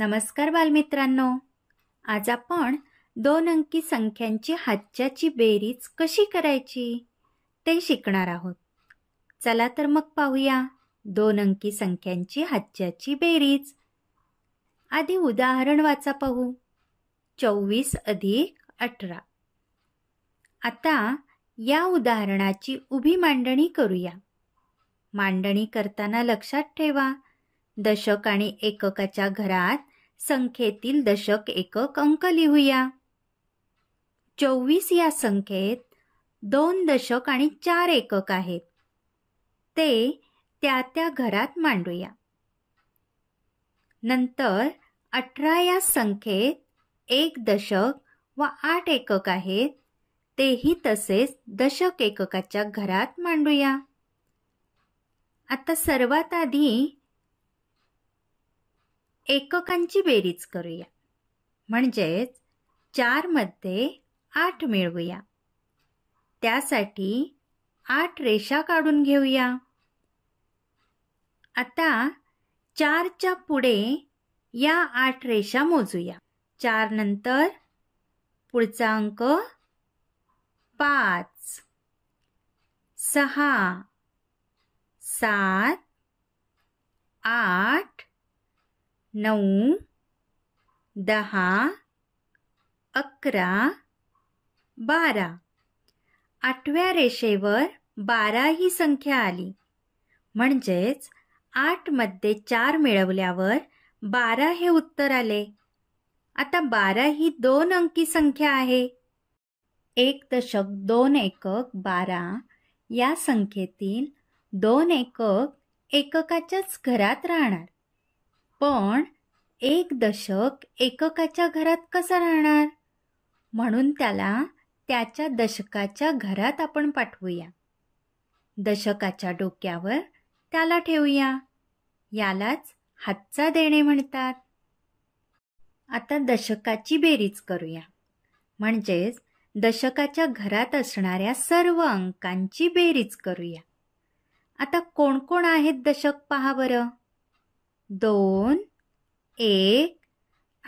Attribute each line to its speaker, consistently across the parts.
Speaker 1: नमस्कार बालमित्रांनो आज आपण दोन अंकी संख्यांची हातच्याची बेरीज कशी करायची ते शिकणार आहोत चला तर मग पाहूया दोन अंकी संख्यांची हातच्याची बेरीज आधी उदाहरण वाचा पाहू चोवीस अधिक अठरा आता या उदाहरणाची उभी मांडणी करूया मांडणी करताना लक्षात ठेवा दशक आणि एककाच्या घरात संख्येतील दशक एकक अंक लिहूया चोवीस या संख्येत दोन दशक आणि चार एकक आहेत ते त्या त्या घरात मांडूया नंतर अठरा या संख्येत एक दशक व आठ एकक आहेत तेही तसेच दशक एककाच्या घरात मांडूया आता सर्वात आधी एककांची बेरीज करूया म्हणजेच चारमध्ये आठ मिळवूया त्यासाठी आठ रेषा काढून घेऊया आता चारच्या पुढे या आठ रेषा मोजूया चार नंतर पुढचा अंक पाच सहा सात आठ नऊ दहा अकरा बारा आठव्या रेषेवर बारा ही संख्या आली म्हणजेच आठमध्ये चार मिळवल्यावर बारा हे उत्तर आले आता बारा ही दोन अंकी संख्या आहे एक दशक दोन एकक बारा या संख्येतील दोन एकक एककाच्याच घरात राहणार पण एक दशक एककाच्या घरात कसं राहणार म्हणून त्याला त्याच्या दशकाच्या घरात आपण पाठवूया दशकाच्या डोक्यावर त्याला ठेवूया यालाच हातचा देणे म्हणतात आता दशकाची बेरीज करूया म्हणजेच दशकाच्या घरात असणाऱ्या सर्व अंकांची बेरीज करूया आता कोण कोण आहेत दशक पहा बरं दोन एक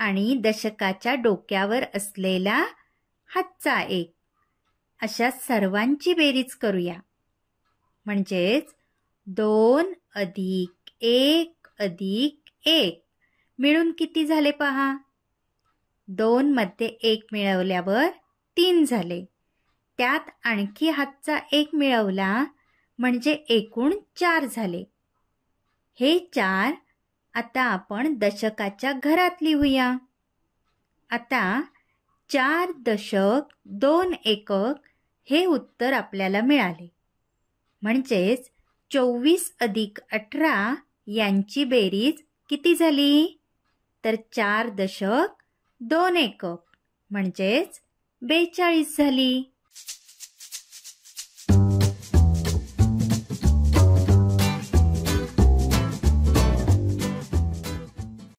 Speaker 1: आणि दशकाच्या डोक्यावर असलेला हातचा एक अशा सर्वांची बेरीज करूया म्हणजेच दोन अधिक एक अधिक एक मिळून किती झाले पहा दोनमध्ये मध्ये एक मिळवल्यावर तीन झाले त्यात आणखी हातचा एक मिळवला म्हणजे एकूण चार झाले हे चार आता आपण दशकाच्या घरात लिहूया आता चार दशक दोन एकक हे उत्तर आपल्याला मिळाले म्हणजेच चोवीस अधिक अठरा यांची बेरीज किती झाली तर चार दशक दोन एकक म्हणजेच बेचाळीस झाली